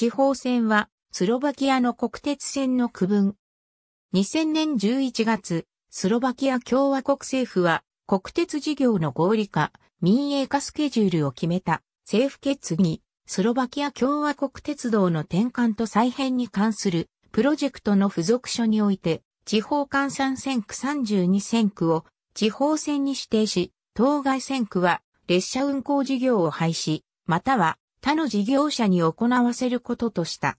地方線は、スロバキアの国鉄線の区分。2000年11月、スロバキア共和国政府は、国鉄事業の合理化、民営化スケジュールを決めた政府決議、スロバキア共和国鉄道の転換と再編に関するプロジェクトの付属書において、地方換算線区32線区を地方線に指定し、当該線区は列車運行事業を廃止、または他の事業者に行わせることとした。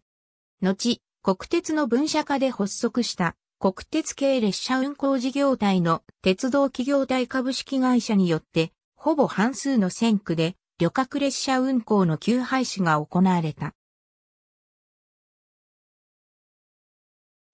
後、国鉄の分社化で発足した国鉄系列車運行事業体の鉄道企業体株式会社によって、ほぼ半数の線区で旅客列車運行の休廃止が行われた。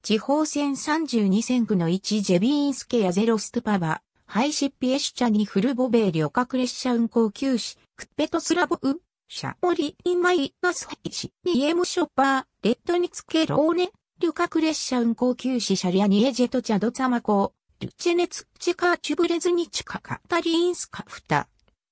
地方線32線区の1ジェビーンスケやゼロストパバ、ハイシッピエシチャにフルボベー旅客列車運行休止、クッペトスラボウシャオリインマイナスヘイシ、ニエムショッパー、レッドニツケローネ、旅客列車運行休止車両にエジェトチャドツァマコルチェネツチカーチュブレズニチカカタリンスカフタ、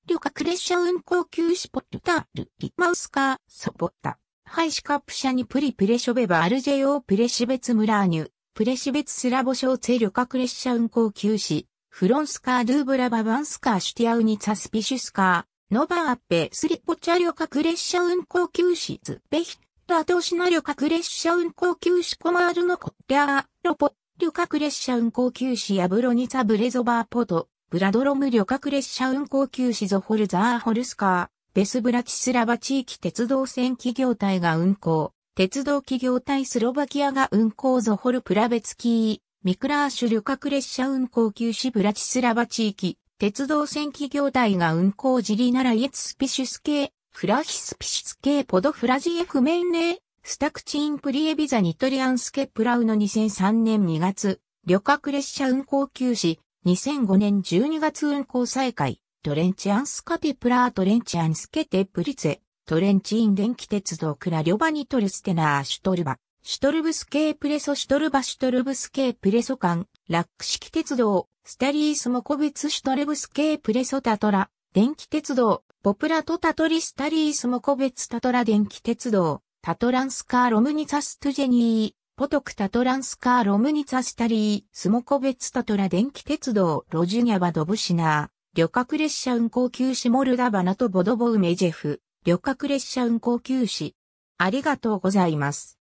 旅客列車運行休止ポルタール、リマウスカー、ソボタ、ハイシカップシャニプリプレショベバアルジェオープレシベツムラーニュ、プレシベツスラボショツェ旅客列車運行休止、フロンスカードゥーブラババンスカーシュティアウニツァスピシュスカー、ノバアッペスリポチャ旅客列車運行休止ズベヒット後しナ旅客列車運行休止コマールのコテャーロポ旅客列車運行休止ヤブロニツァブレゾバーポトブラドロム旅客列車運行休止ゾホルザーホルスカーベスブラチスラバ地域鉄道線企業体が運行鉄道企業体スロバキアが運行ゾホルプラベツキーミクラーシュ旅客列車運行休止ブラチスラバ地域鉄道線企業体が運行ジリならイエツスピシュス系、フラヒスピシュス系ポドフラジエフメンネー、スタクチンプリエビザニトリアンスケプラウの2003年2月、旅客列車運行休止、2005年12月運行再開、トレンチアンスカテプラートレンチアンスケテプリツェ、トレンチイン電気鉄道クラリョバニトルステナーシュトルバ、シュトルブスケープレソシュトルバシュトルブスケープレソ間、ラック式鉄道、スタリースモコベツシュトレブスケープレソタトラ、電気鉄道、ポプラトタトリスタリースモコベツタトラ電気鉄道、タトランスカーロムニツァストジェニー、ポトクタトランスカーロムニツァスタリー、スモコベツタトラ電気鉄道、ロジュニャバドブシナー、旅客列車運行休止モルダバナとボドボウメジェフ、旅客列車運行休止。ありがとうございます。